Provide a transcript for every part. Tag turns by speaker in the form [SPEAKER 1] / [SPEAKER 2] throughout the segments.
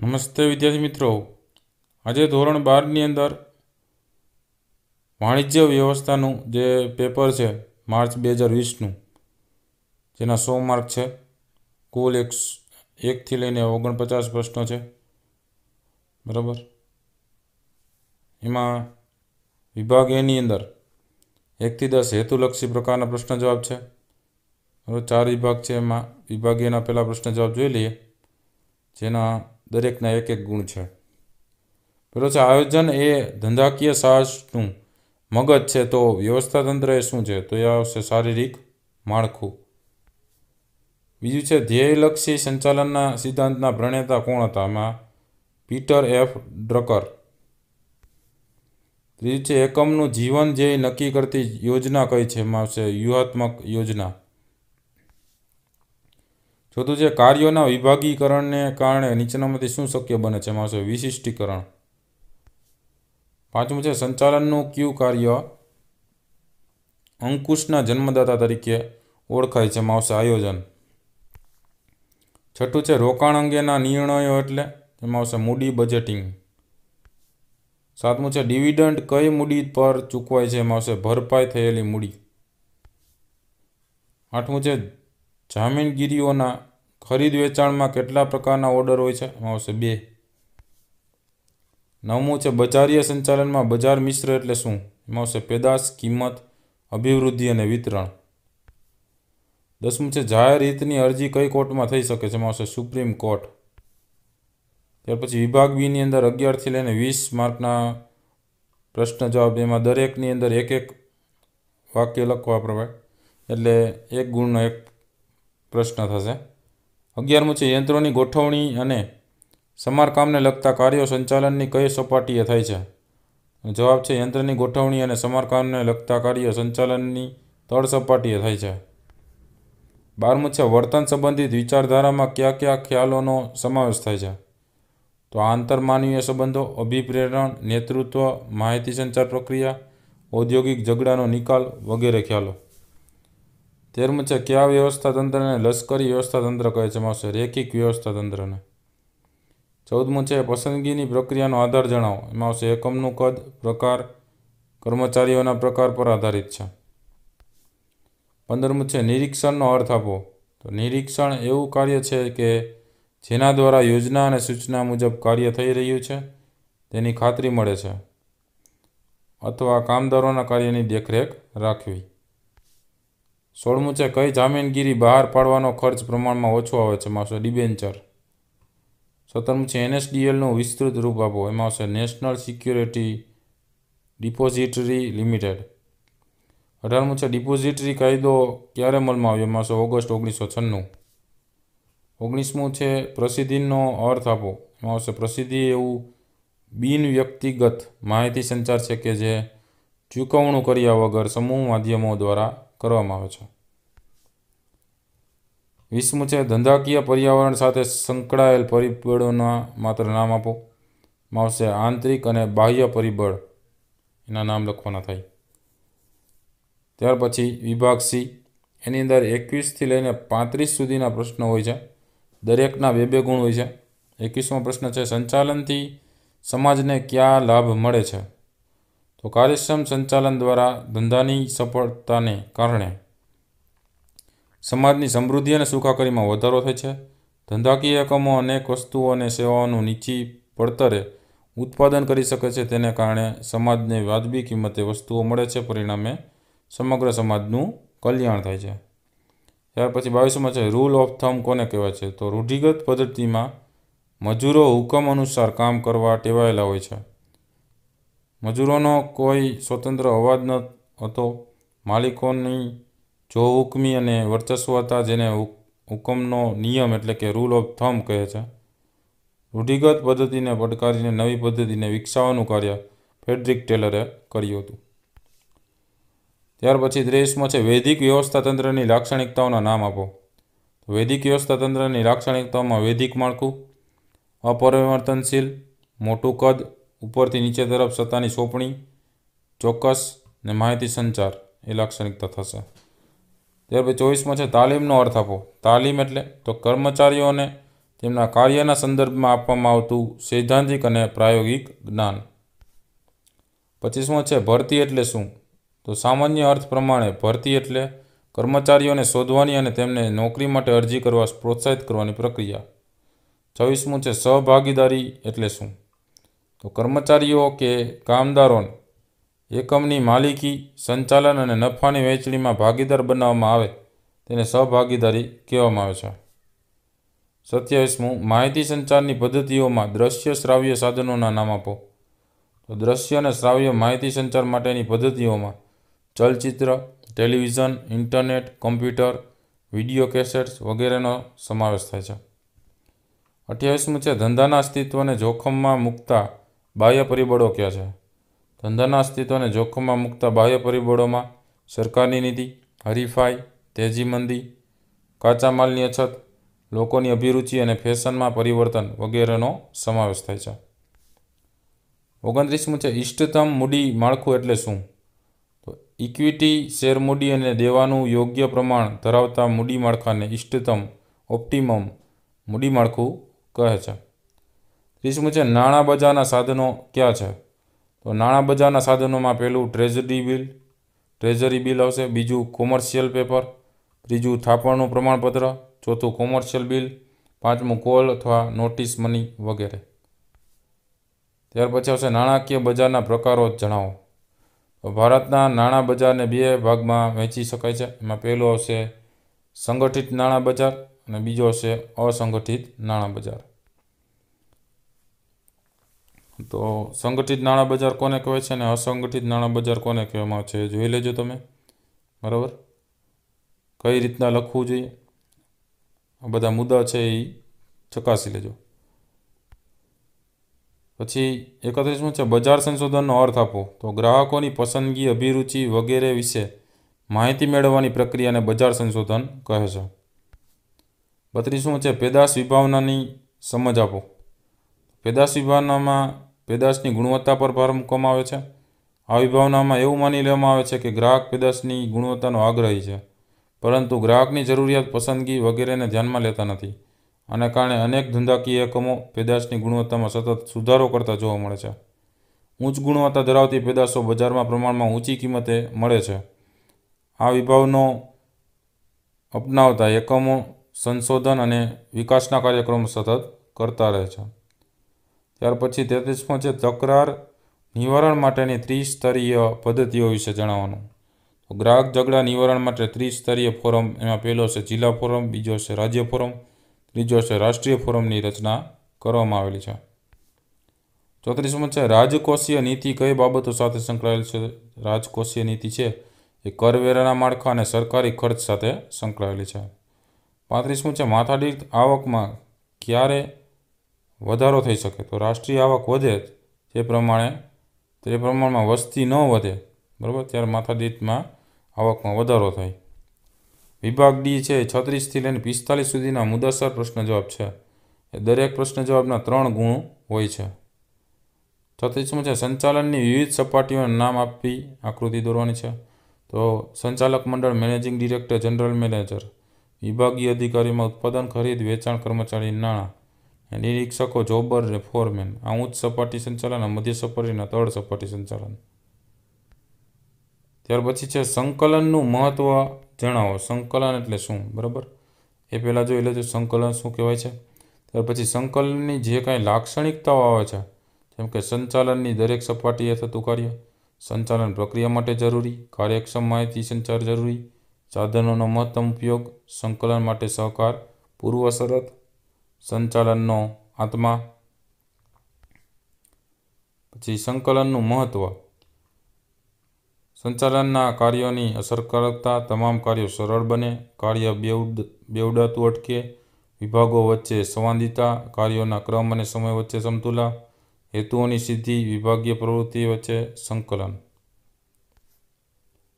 [SPEAKER 1] નમસ્તે વિદ્યાર્થી મિત્રો આજે ધોરણ બારની અંદર વાણિજ્ય વ્યવસ્થાનું જે પેપર છે માર્ચ બે હજાર વીસનું જેના સો માર્ક છે કુલ એક એકથી લઈને ઓગણપચાસ પ્રશ્નો છે બરાબર એમાં વિભાગ એની અંદર એકથી દસ હેતુલક્ષી પ્રકારના પ્રશ્ન જવાબ છે ચાર વિભાગ છે એમાં વિભાગીયના પહેલાં પ્રશ્ન જવાબ જોઈ લઈએ જેના દરેકના એક એક ગુણ છે પેલો છે આયોજન એ ધંધાકીય સાહસનું મગજ છે તો વ્યવસ્થા તંત્ર એ શું છે તો એ આવશે શારીરિક માળખું બીજું છે ધ્યેયલક્ષી સંચાલનના સિદ્ધાંતના પ્રણેતા કોણ હતા એમાં પીટર એફ ડ્રકર ત્રીજું છે એકમનું જીવન જે નક્કી કરતી યોજના કઈ છે એમાં આવશે વ્યૂહાત્મક યોજના ચોથું છે કાર્યોના વિભાગીકરણને કારણે નીચેનામાંથી શું શક્ય બને છે એમાં આવશે વિશિષ્ટીકરણ પાંચમું છે સંચાલનનું ક્યુ કાર્ય અંકુશના જન્મદાતા તરીકે ઓળખાય છે એમાં આવશે આયોજન છઠ્ઠું છે રોકાણ અંગેના નિર્ણયો એટલે એમાં આવશે મૂડી બજેટિંગ સાતમું છે ડિવિડન્ડ કઈ મૂડી પર ચૂકવાય છે એમાં આવશે ભરપાઈ થયેલી મૂડી આઠમું છે જામીનગીરીઓના ખરીદ વેચાણમાં કેટલા પ્રકારના ઓર્ડર હોય છે એમાં આવશે બે નવમું છે બજારીય સંચાલનમાં બજાર મિશ્ર એટલે શું એમાં આવશે પેદાશ કિંમત અભિવૃદ્ધિ અને વિતરણ દસમું છે જાહેર હિતની અરજી કઈ કોર્ટમાં થઈ શકે છે એમાં આવશે સુપ્રીમ કોર્ટ ત્યાર પછી વિભાગ બીની અંદર અગિયારથી લઈને વીસ માર્કના પ્રશ્ન જવાબ એમાં દરેકની અંદર એક એક વાક્ય લખવા પ્રમાણે એટલે એક ગુણનો એક પ્રશ્ન થશે અગિયારમું છે યંત્રોની ગોઠવણી અને સમારકામને લગતા કાર્યો સંચાલનની કઈ સપાટીએ થાય છે જવાબ છે યંત્રની ગોઠવણી અને સમારકામને લગતા કાર્યો સંચાલનની તળ સપાટીએ થાય છે બારમું છે વર્તન સંબંધિત વિચારધારામાં કયા કયા ખ્યાલોનો સમાવેશ થાય છે તો આંતરમાનવીય સંબંધો અભિપ્રેરણ નેતૃત્વ માહિતી સંચાર પ્રક્રિયા ઔદ્યોગિક ઝઘડાનો નિકાલ વગેરે ખ્યાલો તેરમું છે કયા તંત્રને લશ્કરી વ્યવસ્થા તંત્ર કહે છે આવશે રેખિક વ્યવસ્થા વ્યવસ્થાતંત્રને ચૌદમું છે પસંદગીની પ્રક્રિયાનો આધાર જણાવો એમાં આવશે એકમનું કદ પ્રકાર કર્મચારીઓના પ્રકાર પર આધારિત છે પંદરમું છે નિરીક્ષણનો અર્થ આપો તો નિરીક્ષણ એવું કાર્ય છે કે જેના દ્વારા યોજના અને સૂચના મુજબ કાર્ય થઈ રહ્યું છે તેની ખાતરી મળે છે અથવા કામદારોના કાર્યની દેખરેખ રાખવી સોળમું છે કઈ જામીનગીરી બહાર પાડવાનો ખર્ચ પ્રમાણમાં ઓછો આવે છે એમાં આવશે ડિબેન્ચર સત્તરમું છે એનએસડીએલનું વિસ્તૃત રૂપ આપો એમાં આવશે નેશનલ સિક્યુરિટી ડિપોઝિટરી લિમિટેડ અઢારમું છે ડિપોઝિટરી કાયદો ક્યારે અમલમાં આવ્યો એમાં આવશે ઓગસ્ટ ઓગણીસો છન્નું ઓગણીસમું છે પ્રસિદ્ધિનો અર્થ આપો એમાં આવશે પ્રસિદ્ધિ એવું બિન વ્યક્તિગત માહિતી સંચાર છે કે જે ચૂકવણું કર્યા વગર સમૂહ માધ્યમો દ્વારા કરવામાં આવે છે વીસમું છે ધંધાકીય પર્યાવરણ સાથે સંકળાયેલ પરિબળોના માત્ર નામ આપો માં આવશે આંતરિક અને બાહ્ય પરિબળ એના નામ લખવાના થાય ત્યાર પછી વિભાગ સી એની અંદર એકવીસથી લઈને પાંત્રીસ સુધીના પ્રશ્નો હોય છે દરેકના બે બે ગુણ હોય છે એકવીસમો પ્રશ્ન છે સંચાલનથી સમાજને ક્યાં લાભ મળે છે તો કાર્યક્ષમ સંચાલન દ્વારા ધંધાની સફળતાને કારણે સમાજની સમૃદ્ધિ અને સુખાકારીમાં વધારો થાય છે ધંધાકીય એકમો અનેક વસ્તુઓ અને સેવાઓનું નીચી પડતરે ઉત્પાદન કરી શકે છે તેને કારણે સમાજને વાજબી કિંમતે વસ્તુઓ મળે છે પરિણામે સમગ્ર સમાજનું કલ્યાણ થાય છે ત્યાર પછી બાવીસમાં છે રૂલ ઓફ થમ કોને કહેવાય છે તો રૂઢિગત પદ્ધતિમાં મજૂરો હુકમ અનુસાર કામ કરવા ટેવાયેલા હોય છે મજૂરોનો કોઈ સ્વતંત્ર અવાજ ન હતો માલિકોની જો હુકમી અને વર્ચસ્વ હતા જેને હુકમનો નિયમ એટલે કે રૂલ ઓફ થમ કહે છે રૂઢિગત પદ્ધતિને પડકારીને નવી પદ્ધતિને વિકસાવવાનું કાર્ય ફેડરિક ટેલરે કર્યું હતું ત્યાર પછી ત્રેવીસમાં છે વૈદિક વ્યવસ્થા તંત્રની લાક્ષણિકતાઓના નામ આપો વૈદિક વ્યવસ્થા તંત્રની લાક્ષણિકતાઓમાં વૈદિક માળખું અપરિવર્તનશીલ મોટું કદ ઉપરથી નીચે તરફ સત્તાની સોંપણી ચોક્કસ ને માહિતી સંચાર એ લાક્ષણિકતા થશે ત્યાર પછી ચોવીસમાં છે તાલીમનો અર્થ આપો તાલીમ એટલે તો કર્મચારીઓને તેમના કાર્યના સંદર્ભમાં આપવામાં આવતું સૈદ્ધાંતિક અને પ્રાયોગિક જ્ઞાન પચીસમો છે ભરતી એટલે શું તો સામાન્ય અર્થ પ્રમાણે ભરતી એટલે કર્મચારીઓને શોધવાની અને તેમને નોકરી માટે અરજી કરવા પ્રોત્સાહિત કરવાની પ્રક્રિયા છવ્વીસમું છે સહભાગીદારી એટલે શું તો કર્મચારીઓ કે કામદારોને એકમની માલિકી સંચાલન અને નફાની વહેંચણીમાં ભાગીદાર બનાવવામાં આવે તેને સહભાગીદારી કહેવામાં આવે છે સત્યાવીસમું માહિતી સંચારની પદ્ધતિઓમાં દ્રશ્ય શ્રાવ્ય સાધનોના નામ આપો તો દ્રશ્ય અને શ્રાવ્ય માહિતી સંચાર માટેની પદ્ધતિઓમાં ચલચિત્ર television internet computer video cassettes વગેરેનો સમાવેશ થાય છે અઠ્યાવીસમું છે ધંધાના અસ્તિત્વને જોખમમાં મૂકતા બાહ્ય પરિબળો કયા છે ધંધાના અસ્તિત્વને જોખમમાં મૂકતા બાહ્ય પરિબળોમાં સરકારની નીતિ હરીફાઈ તેજી મંદી કાચા માલની અછત લોકોની અભિરુચિ અને ફેશનમાં પરિવર્તન વગેરેનો સમાવેશ થાય છે ઓગણત્રીસમું છે ઇષ્ટતમ મૂડી માળખું એટલે શું તો ઇક્વિટી શેર મૂડી અને દેવાનું યોગ્ય પ્રમાણ ધરાવતા મૂડી માળખાને ઇષ્ટતમ ઓપ્ટિમમ મૂડી માળખું કહે છે ત્રીસમું છે નાણાં બજારના સાધનો ક્યાં છે તો નાણાં બજારના સાધનોમાં પહેલું ટ્રેઝરી બિલ ટ્રેઝરી બિલ આવશે બીજું કોમર્શિયલ પેપર ત્રીજું થાપણનું પ્રમાણપત્ર ચોથું કોમર્શિયલ બિલ પાંચમું કોલ અથવા નોટિસ મની વગેરે ત્યાર પછી આવશે નાણાકીય બજારના પ્રકારો જણાવો તો ભારતના નાણાં બજારને બે ભાગમાં વહેંચી શકાય છે એમાં પહેલો આવશે સંગઠિત નાણાં બજાર અને બીજો આવશે અસંગઠિત નાણાં બજાર તો સંગઠિત નાણાં બજાર કોને કહેવાય છે અને અસંગઠિત નાણાં બજાર કોને કહેવામાં છે જોઈ લેજો તમે બરાબર કઈ રીતના લખવું જોઈએ આ બધા મુદ્દા છે એ ચકાસી લેજો પછી એકત્રીસમું છે બજાર સંશોધનનો અર્થ આપો તો ગ્રાહકોની પસંદગી અભિરુચિ વગેરે વિશે માહિતી મેળવવાની પ્રક્રિયાને બજાર સંશોધન કહે છે બત્રીસમું છે પેદાશ વિભાવનાની સમજ આપો પેદાશ વિભાવનામાં પેદાશની ગુણવત્તા પર ભાર મૂકવામાં આવે છે આ વિભાવનામાં એવું માની લેવામાં આવે છે કે ગ્રાહક પેદાશની ગુણવત્તાનો આગ્રહી છે પરંતુ ગ્રાહકની જરૂરિયાત પસંદગી વગેરેને ધ્યાનમાં લેતા નથી આને કારણે અનેક ધંધાકીય એકમો પેદાશની ગુણવત્તામાં સતત સુધારો કરતા જોવા મળે છે ઉચ્ચ ગુણવત્તા ધરાવતી પેદાશો બજારમાં પ્રમાણમાં ઊંચી કિંમતે મળે છે આ વિભાવનો અપનાવતા એકમો સંશોધન અને વિકાસના કાર્યક્રમો સતત કરતા રહે છે ત્યાર પછી તેત્રીસમો છે તકરાર નિવારણ માટેની ત્રિસ્તરીય પદ્ધતિઓ વિશે જણાવવાનું તો ગ્રાહક ઝઘડા નિવારણ માટે ત્રિસ્તરીય ફોરમ એમાં પહેલો છે જિલ્લા ફોરમ બીજો છે રાજ્ય ફોરમ ત્રીજો છે રાષ્ટ્રીય ફોરમની રચના કરવામાં આવેલી છે ચોત્રીસમો છે રાજકોષીય નીતિ કઈ બાબતો સાથે સંકળાયેલ છે રાજકોષીય નીતિ છે એ કરવેરાના માળખા અને સરકારી ખર્ચ સાથે સંકળાયેલી છે પાંત્રીસમું છે માથાદીઠ આવકમાં ક્યારે વધારો થઈ શકે તો રાષ્ટ્રીય આવક વધે તે પ્રમાણે તે પ્રમાણમાં વસ્તી ન વધે બરાબર ત્યારે માથાદીઠમાં આવકમાં વધારો થાય વિભાગ ડી છે છત્રીસથી લઈને પિસ્તાલીસ સુધીના મુદ્દાસર પ્રશ્ન જવાબ છે એ દરેક પ્રશ્ન જવાબના ત્રણ ગુણ હોય છે છત્રીસમાં છે સંચાલનની વિવિધ સપાટીઓને નામ આપી આકૃતિ દોરવાની છે તો સંચાલક મંડળ મેનેજિંગ ડિરેક્ટર જનરલ મેનેજર વિભાગીય અધિકારીમાં ઉત્પાદન ખરીદ વેચાણ કર્મચારી નાણાં નિરીક્ષકો જોબર અને ફોરમેન આ ઉચ્ચ સપાટી સંચાલન મધ્ય સપાટીના તળ સપાટી સંચાલન ત્યાર પછી છે સંકલનનું મહત્ત્વ જણાવો સંકલન એટલે શું બરાબર એ પહેલાં જોઈ લેજો સંકલન શું કહેવાય છે ત્યાર પછી સંકલનની જે કાંઈ લાક્ષણિકતાઓ આવે છે જેમ કે સંચાલનની દરેક સપાટીએ થતું કાર્ય સંચાલન પ્રક્રિયા માટે જરૂરી કાર્યક્ષમ માહિતી સંચાર જરૂરી સાધનોનો મહત્તમ ઉપયોગ સંકલન માટે સહકાર પૂર્વ શરત સંચાલનનો આત્મા પછી સંકલનનું મહત્ત્વ સંચાલનના કાર્યોની અસરકારકતા તમામ કાર્યો સરળ બને કાર્ય બેવડ બેવડાતું અટકે વિભાગો વચ્ચે સંવાદિતા કાર્યોના ક્રમ અને સમય વચ્ચે સમતુલા હેતુઓની સિદ્ધિ વિભાગીય પ્રવૃત્તિ વચ્ચે સંકલન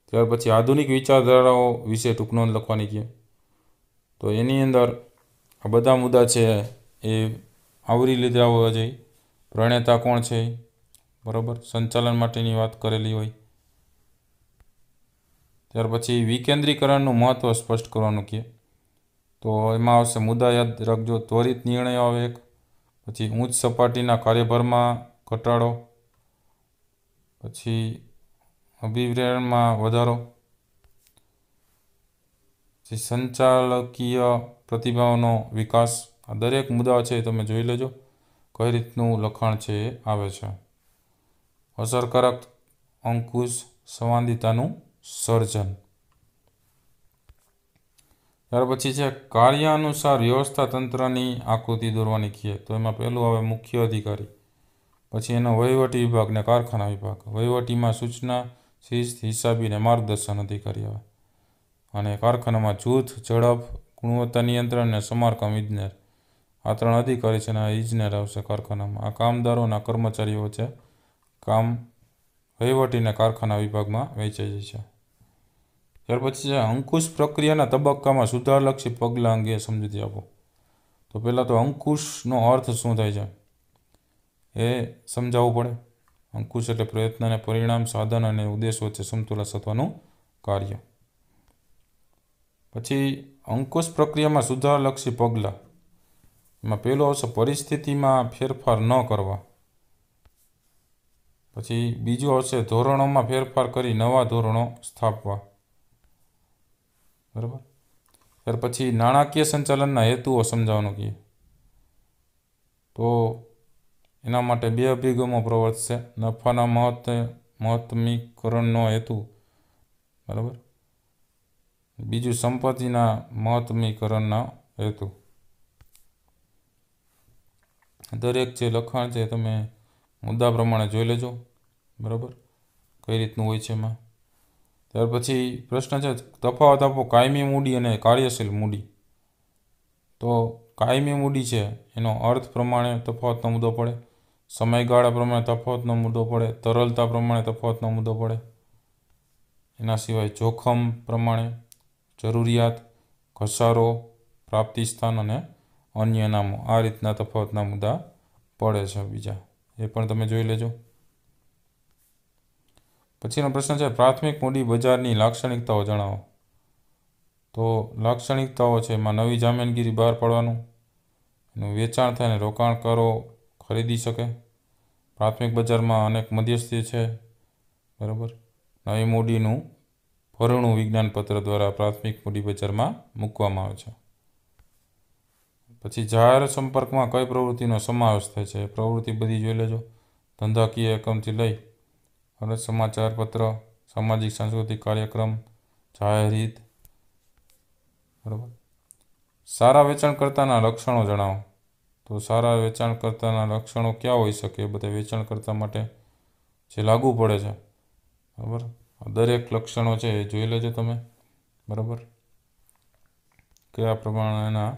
[SPEAKER 1] ત્યાર પછી આધુનિક વિચારધારાઓ વિશે ટૂંક નોંધ લખવાની છે તો એની અંદર આ બધા મુદ્દા છે એ આવરી લીધા હોવા જે પ્રણેતા કોણ છે બરાબર સંચાલન માટેની વાત કરેલી હોય ત્યાર પછી વિકેન્દ્રીકરણનું મહત્ત્વ સ્પષ્ટ કરવાનું કે તો એમાં આવશે મુદ્દા યાદ રાખજો ત્વરિત નિર્ણય આવે એક પછી ઉચ્ચ સપાટીના કાર્યભારમાં ઘટાડો પછી અભિપ્રેરણમાં વધારો પછી સંચાલકીય પ્રતિભાઓનો વિકાસ આ દરેક મુદ્દાઓ છે એ તમે જોઈ લેજો કઈ રીતનું લખાણ છે એ આવે છે અસરકારક અંકુશ સંવાદિતાનું સર્જન ત્યાર પછી છે કાર્ય અનુસાર વ્યવસ્થા તંત્રની આકૃતિ દોરવાની કીએ તો એમાં પહેલું આવે મુખ્ય અધિકારી પછી એનો વહીવટી વિભાગ ને કારખાના વિભાગ વહીવટીમાં સૂચના શિસ્ત હિસાબી ને માર્ગદર્શન અધિકારી આવે અને કારખાનામાં જૂથ ઝડપ ગુણવત્તા નિયંત્રણ અને સમારકામ ઇજનેર આ ત્રણ અધિકારી છે અને આ ઇજનેર આવશે કારખાનામાં આ કામદારોના કર્મચારીઓ છે કામ વહીવટીને કારખાના વિભાગમાં વહેંચાઈ જાય છે ત્યાર પછી છે અંકુશ પ્રક્રિયાના તબક્કામાં સુધારલક્ષી પગલાં અંગે સમજૂતી આપો તો પહેલાં તો અંકુશનો અર્થ શું થાય છે એ સમજાવવું પડે અંકુશ એટલે પ્રયત્ન અને પરિણામ સાધન અને ઉદ્દેશ વચ્ચે સમતુલા સત્વાનું કાર્ય પછી અંકુશ પ્રક્રિયામાં સુધારલક્ષી પગલાં એમાં પહેલો આવશે પરિસ્થિતિમાં ફેરફાર ન કરવા પછી બીજો આવશે ધોરણોમાં ફેરફાર કરી નવા ધોરણો સ્થાપવા બરાબર ત્યાર પછી નાણાકીય સંચાલનના હેતુઓ સમજાવવાનું કહીએ તો એના માટે બે અભિગમો પ્રવર્તશે નફાના મહત્વ મહત્તમીકરણનો હેતુ બરાબર બીજું સંપત્તિના મહત્તમીકરણના હેતુ દરેક જે લખાણ છે તમે મુદ્દા પ્રમાણે જોઈ લેજો બરાબર કઈ રીતનું હોય છે એમાં ત્યાર પછી પ્રશ્ન છે તફાવત આપો કાયમી મૂડી અને કાર્યશીલ મૂડી તો કાયમી મૂડી છે એનો અર્થ પ્રમાણે તફાવતનો મુદ્દો પડે સમયગાળા પ્રમાણે તફાવતનો મુદ્દો પડે તરલતા પ્રમાણે તફાવતનો મુદ્દો પડે એના સિવાય જોખમ પ્રમાણે જરૂરિયાત ઘસારો પ્રાપ્તિ સ્થાન અને અન્ય નામો આ રીતના તફાવતના મુદ્દા પડે છે બીજા એ પણ તમે જોઈ લેજો પછીનો પ્રશ્ન છે પ્રાથમિક મૂડી બજારની લાક્ષણિકતાઓ જણાવો તો લાક્ષણિકતાઓ છે એમાં નવી જામીનગીરી બહાર પાડવાનું એનું વેચાણ થાય અને રોકાણ કરો ખરીદી શકે પ્રાથમિક બજારમાં અનેક મધ્યસ્થી છે બરાબર નવી મૂડીનું ભરણું વિજ્ઞાનપત્ર દ્વારા પ્રાથમિક મૂડીબજારમાં મૂકવામાં આવે છે પછી જાહેર સંપર્કમાં કઈ પ્રવૃત્તિનો સમાવેશ થાય છે પ્રવૃત્તિ બધી જોઈ લેજો ધંધાકીય એકમથી લઈ અને સમાચારપત્ર સામાજિક સાંસ્કૃતિક કાર્યક્રમ જાહેર હિત બરાબર સારા વેચાણકર્તાના લક્ષણો જણાવો તો સારા વેચાણકર્તાના લક્ષણો ક્યાં હોઈ શકે બધા વેચાણકર્તા માટે જે લાગુ પડે છે બરાબર દરેક લક્ષણો છે એ જોઈ લેજો તમે બરાબર કયા પ્રમાણેના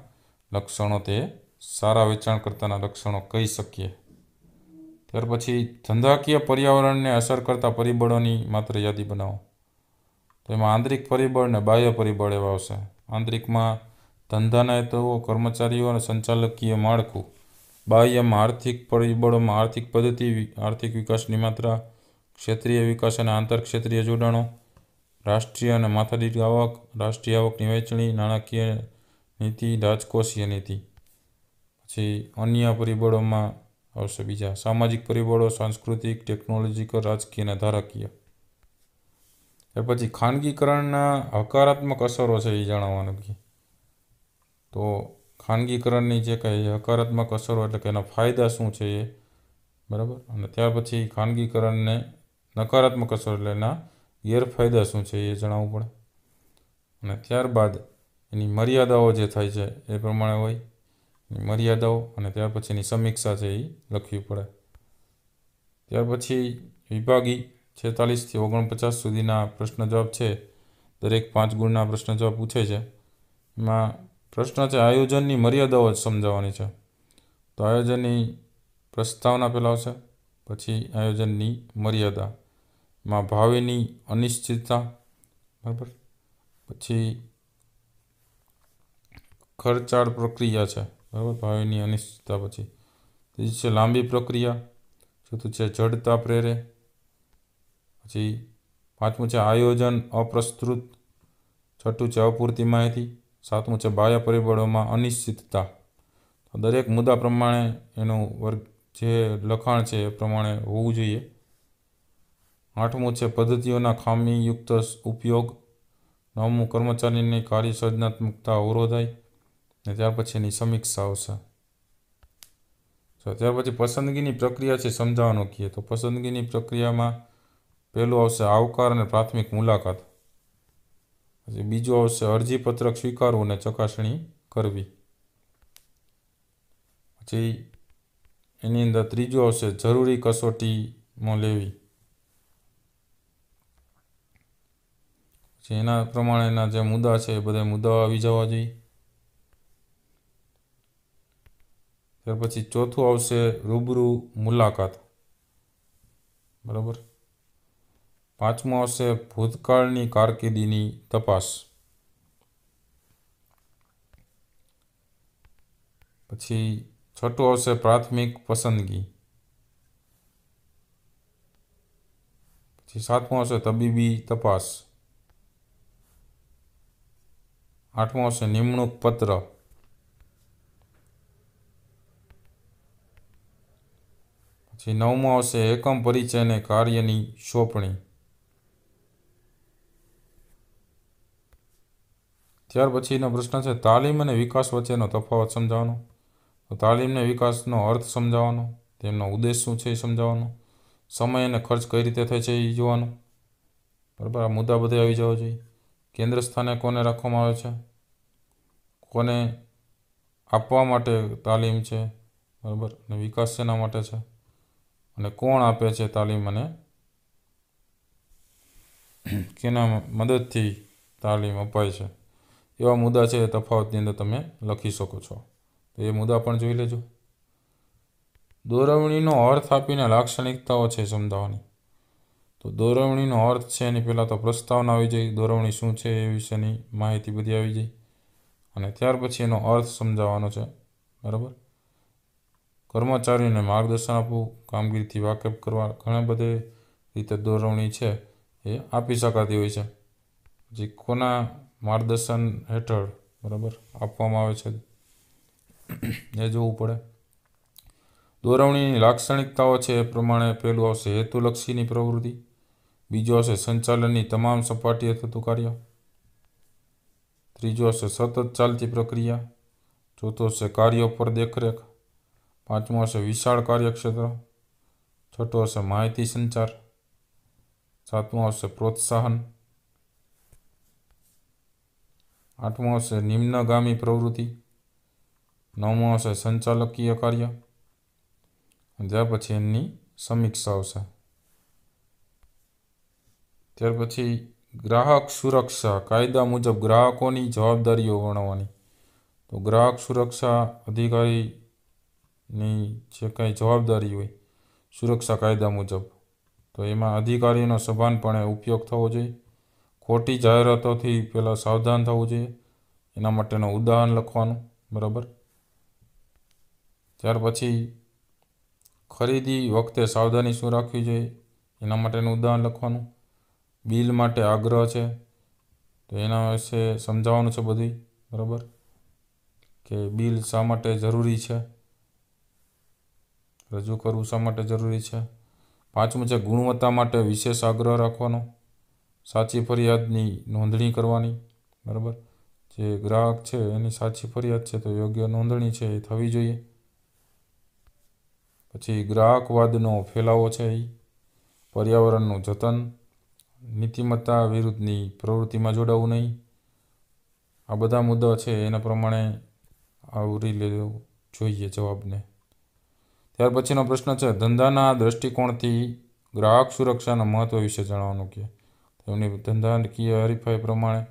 [SPEAKER 1] લક્ષણો તે સારા વેચાણ કરતાના લક્ષણો કહી શકીએ ત્યાર પછી ધંધાકીય પર્યાવરણને અસર કરતા પરિબળોની માત્ર યાદી બનાવો તો એમાં આંતરિક પરિબળ ને બાહ્ય પરિબળ એવા આવશે આંતરિકમાં ધંધાના હેતુઓ કર્મચારીઓ અને સંચાલકીય માળખું બાહ્યમાં આર્થિક પરિબળોમાં આર્થિક પદ્ધતિ આર્થિક વિકાસની માત્રા ક્ષેત્રીય વિકાસ અને આંતરક્ષેત્રીય જોડાણો રાષ્ટ્રીય અને માથાદીઠ આવક રાષ્ટ્રીય આવકની વહેંચણી નાણાકીય નીતિ રાજકોષીય નીતિ પછી અન્ય પરિબળોમાં આવશે બીજા સામાજિક પરિબળો સાંસ્કૃતિક ટેકનોલોજીકલ રાજકીય અને ધારાકીય એ પછી ખાનગીકરણના હકારાત્મક અસરો છે એ જણાવવાનું કે તો ખાનગીકરણની જે કંઈ હકારાત્મક અસરો એટલે કે એના ફાયદા શું છે એ બરાબર અને ત્યાર પછી ખાનગીકરણને નકારાત્મક અસર એટલેના ગેરફાયદા શું છે એ જણાવવું પડે અને ત્યારબાદ એની મર્યાદાઓ જે થાય છે એ પ્રમાણે હોય એની મર્યાદાઓ અને ત્યાર પછી એની સમીક્ષા છે એ લખવી પડે ત્યાર પછી વિભાગી છેતાલીસથી ઓગણપચાસ સુધીના પ્રશ્ન જવાબ છે દરેક પાંચ ગુણના પ્રશ્ન જવાબ પૂછે છે એમાં પ્રશ્ન છે આયોજનની મર્યાદાઓ જ સમજાવવાની છે તો આયોજનની પ્રસ્તાવના પહેલાં આવશે પછી આયોજનની મર્યાદા માં ભાવેની અનિશ્ચિતતા બરાબર પછી ખર્ચાળ પ્રક્રિયા છે બરાબર ભાવેની અનિશ્ચિતતા પછી ત્રીજું છે લાંબી પ્રક્રિયા ચોથું છે જડતા પ્રેરે પછી પાંચમું છે આયોજન અપ્રસ્તુત છઠ્ઠું છે અપૂરતી માહિતી સાતમું છે બાહ્ય પરિબળોમાં અનિશ્ચિતતા દરેક મુદ્દા પ્રમાણે એનું વર્ગ જે લખાણ છે એ પ્રમાણે હોવું જોઈએ આઠમું છે પદ્ધતિઓના ખામીયુક્ત ઉપયોગ નવમું કર્મચારીની કાર્ય સર્જનાત્મકતા અવરોધાય ને ત્યાર પછી એની સમીક્ષા આવશે તો ત્યાર પછી પસંદગીની પ્રક્રિયા છે સમજાવવાનું કહીએ તો પસંદગીની પ્રક્રિયામાં પહેલું આવશે આવકાર અને પ્રાથમિક મુલાકાત પછી બીજું આવશે અરજીપત્રક સ્વીકારવું અને ચકાસણી કરવી પછી એની અંદર ત્રીજું આવશે જરૂરી કસોટીમાં લેવી જે એના પ્રમાણેના જે મુદ્દા છે એ બધા મુદ્દાઓ આવી જવા જોઈએ ત્યાર પછી ચોથું આવશે રૂબરૂ મુલાકાત બરાબર પાંચમું આવશે ભૂતકાળની કારકિર્દીની તપાસ પછી છઠ્ઠું આવશે પ્રાથમિક પસંદગી પછી સાતમું આવશે તબીબી તપાસ આઠમો હશે નિમણૂક પત્ર પછી નવમો હશે એકમ પરિચય અને કાર્યની સોંપણી ત્યાર પછીનો પ્રશ્ન છે તાલીમ અને વિકાસ વચ્ચેનો તફાવત સમજાવવાનો તો તાલીમને વિકાસનો અર્થ સમજાવવાનો તેમનો ઉદ્દેશ શું છે એ સમજાવવાનો સમય અને ખર્ચ કઈ રીતે થાય છે એ જોવાનું બરાબર આ મુદ્દા બધે આવી જવા જોઈએ કેન્દ્ર સ્થાને કોને રાખવામાં આવે છે કોને આપવા માટે તાલીમ છે બરાબર અને વિકાસ શેના માટે છે અને કોણ આપે છે તાલીમ અને કેના મદદથી તાલીમ અપાય છે એવા મુદ્દા છે એ તફાવતની અંદર તમે લખી શકો છો તો એ મુદ્દા પણ જોઈ લેજો દોરવણીનો અર્થ આપીને લાક્ષણિકતાઓ છે સમજાવવાની તો દોરવણીનો અર્થ છે એની પહેલાં તો પ્રસ્તાવના આવી જાય દોરવણી શું છે એ વિશેની માહિતી બધી આવી જાય અને ત્યાર પછી એનો અર્થ સમજાવવાનો છે બરાબર કર્મચારીને માર્ગદર્શન આપવું કામગીરીથી વાકેફ કરવા ઘણા બધી રીતે દોરવણી છે એ આપી શકાતી હોય છે જે કોના માર્ગદર્શન હેઠળ બરાબર આપવામાં આવે છે એ જોવું પડે દોરવણીની લાક્ષણિકતાઓ છે એ પ્રમાણે પહેલું આવશે હેતુલક્ષીની પ્રવૃત્તિ બીજું આવશે સંચાલનની તમામ સપાટીએ થતું કાર્ય ત્રીજો હશે સતત ચાલતી પ્રક્રિયા ચોથો હશે કાર્યો પર દેખરેખ પાંચમો હશે વિશાળ કાર્યક્ષેત્ર છઠ્ઠો છે માહિતી સંચાર સાતમો હશે પ્રોત્સાહન આઠમો હશે નિમ્નગામી પ્રવૃત્તિ નવમો હશે સંચાલકીય કાર્ય ત્યાર પછી એમની સમીક્ષા આવશે ત્યાર પછી ગ્રાહક સુરક્ષા કાયદા મુજબ ગ્રાહકોની જવાબદારીઓ વર્ણવવાની તો ગ્રાહક સુરક્ષા અધિકારીની જે કાંઈ જવાબદારી હોય સુરક્ષા કાયદા મુજબ તો એમાં અધિકારીનો સભાનપણે ઉપયોગ થવો જોઈએ ખોટી જાહેરાતોથી પહેલાં સાવધાન થવું જોઈએ એના માટેનું ઉદાહરણ લખવાનું બરાબર ત્યાર પછી ખરીદી વખતે સાવધાની શું રાખવી જોઈએ એના માટેનું ઉદાહરણ લખવાનું બિલ માટે આગ્રહ છે તો એના વિશે સમજાવવાનું છે બધી બરાબર કે બિલ શા માટે જરૂરી છે રજૂ કરવું શા માટે જરૂરી છે પાંચમું છે ગુણવત્તા માટે વિશેષ આગ્રહ રાખવાનો સાચી ફરિયાદની નોંધણી કરવાની બરાબર જે ગ્રાહક છે એની સાચી ફરિયાદ છે તો યોગ્ય નોંધણી છે એ થવી જોઈએ પછી ગ્રાહકવાદનો ફેલાવો છે એ પર્યાવરણનું જતન નીતિમત્તા વિરુદ્ધની પ્રવૃત્તિમાં જોડાવું નહીં આ બધા મુદ્દા છે એના પ્રમાણે આવરી લેવો જોઈએ જવાબને ત્યાર પછીનો પ્રશ્ન છે ધંધાના દ્રષ્ટિકોણથી ગ્રાહક સુરક્ષાના મહત્વ વિશે જણાવવાનું કે તેમની ધંધાકીય હરીફાઈ પ્રમાણે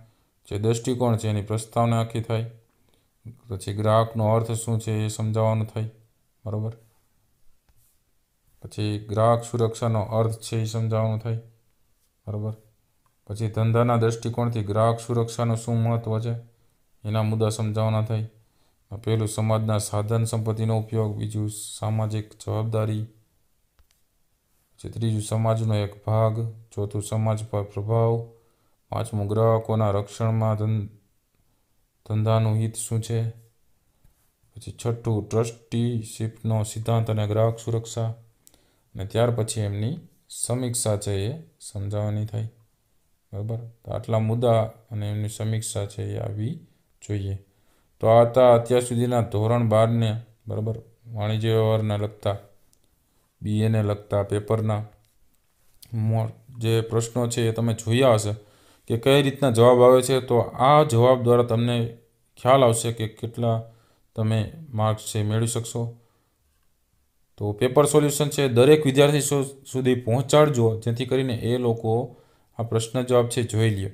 [SPEAKER 1] જે દ્રષ્ટિકોણ છે એની પ્રસ્તાવના આખી થાય પછી ગ્રાહકનો અર્થ શું છે એ સમજાવવાનું થાય બરાબર પછી ગ્રાહક સુરક્ષાનો અર્થ છે એ સમજાવવાનું થાય બરાબર પછી ધંધાના દ્રષ્ટિકોણથી ગ્રાહક સુરક્ષાનું શું મહત્ત્વ છે એના મુદ્દા સમજાવવાના થઈ પહેલું સમાજના સાધન સંપત્તિનો ઉપયોગ બીજું સામાજિક જવાબદારી પછી ત્રીજું સમાજનો એક ભાગ ચોથું સમાજ પર પ્રભાવ પાંચમું ગ્રાહકોના રક્ષણમાં ધંધાનું હિત શું છે પછી છઠ્ઠું ટ્રસ્ટીશીપનો સિદ્ધાંત અને ગ્રાહક સુરક્ષા અને ત્યાર પછી એમની સમીક્ષા છે એ સમજાવવાની થાય બરાબર તો આટલા મુદ્દા અને એમની સમીક્ષા છે એ આવી જોઈએ તો આ હતા અત્યાર સુધીના ધોરણ બારને બરાબર વાણિજ્ય વ્યવહારને લગતા બીએને લગતા પેપરના જે પ્રશ્નો છે એ તમે જોયા હશે કે કઈ રીતના જવાબ આવે છે તો આ જવાબ દ્વારા તમને ખ્યાલ આવશે કે કેટલા તમે માર્ક્સ છે મેળવી શકશો તો પેપર સોલ્યુશન છે દરેક વિદ્યાર્થી સુધી પહોંચાડજો જેથી કરીને એ લોકો આ પ્રશ્ન જવાબ છે જોઈ લે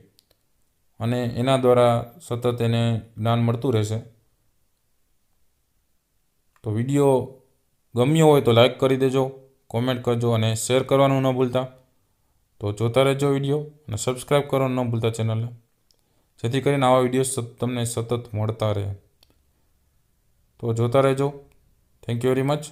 [SPEAKER 1] અને એના દ્વારા સતત એને જ્ઞાન મળતું રહેશે તો વિડીયો ગમ્યો હોય તો લાઇક કરી દેજો કોમેન્ટ કરજો અને શેર કરવાનું ન ભૂલતા તો જોતા રહેજો વિડીયો અને સબસ્ક્રાઈબ કરવાનું ન ભૂલતા ચેનલને જેથી કરીને આવા વિડીયો તમને સતત મળતા રહે તો જોતા રહેજો થેન્ક યુ વેરી મચ